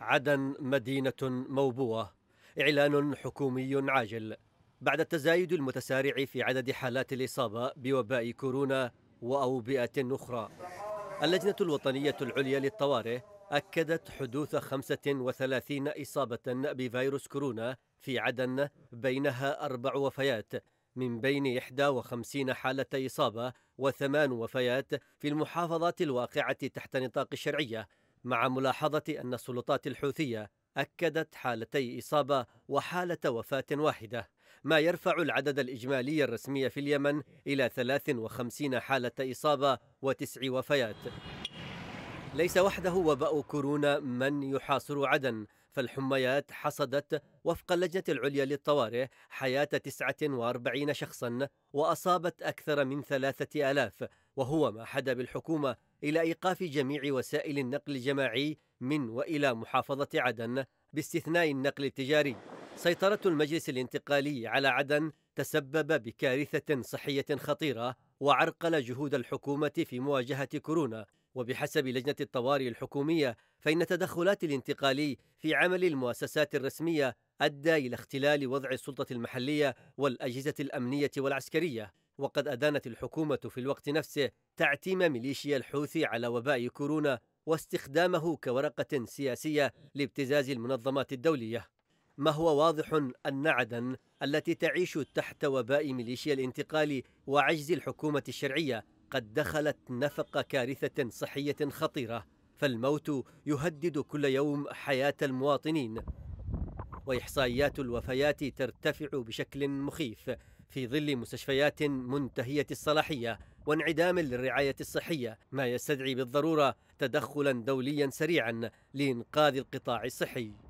عدن مدينة موبوءة إعلان حكومي عاجل بعد التزايد المتسارع في عدد حالات الإصابة بوباء كورونا وأوبئة أخرى اللجنة الوطنية العليا للطوارئ أكدت حدوث 35 إصابة بفيروس كورونا في عدن بينها أربع وفيات من بين 51 حالة إصابة وثمان وفيات في المحافظات الواقعة تحت نطاق الشرعية مع ملاحظة أن السلطات الحوثية أكدت حالتي إصابة وحالة وفاة واحدة ما يرفع العدد الإجمالي الرسمي في اليمن إلى 53 حالة إصابة وتسع وفيات ليس وحده وباء كورونا من يحاصر عدن فالحميات حصدت وفق اللجنة العليا للطوارئ حياة 49 شخصا وأصابت أكثر من ثلاثة آلاف وهو ما حدا بالحكومة إلى إيقاف جميع وسائل النقل الجماعي من وإلى محافظة عدن باستثناء النقل التجاري سيطرة المجلس الانتقالي على عدن تسبب بكارثة صحية خطيرة وعرقل جهود الحكومة في مواجهة كورونا وبحسب لجنة الطوارئ الحكومية فإن تدخلات الانتقالي في عمل المؤسسات الرسمية أدى إلى اختلال وضع السلطة المحلية والأجهزة الأمنية والعسكرية وقد أدانت الحكومة في الوقت نفسه تعتيم ميليشيا الحوثي على وباء كورونا واستخدامه كورقة سياسية لابتزاز المنظمات الدولية ما هو واضح أن عدن التي تعيش تحت وباء ميليشيا الانتقال وعجز الحكومة الشرعية قد دخلت نفق كارثه صحيه خطيره فالموت يهدد كل يوم حياه المواطنين واحصائيات الوفيات ترتفع بشكل مخيف في ظل مستشفيات منتهيه الصلاحيه وانعدام للرعايه الصحيه ما يستدعي بالضروره تدخلا دوليا سريعا لانقاذ القطاع الصحي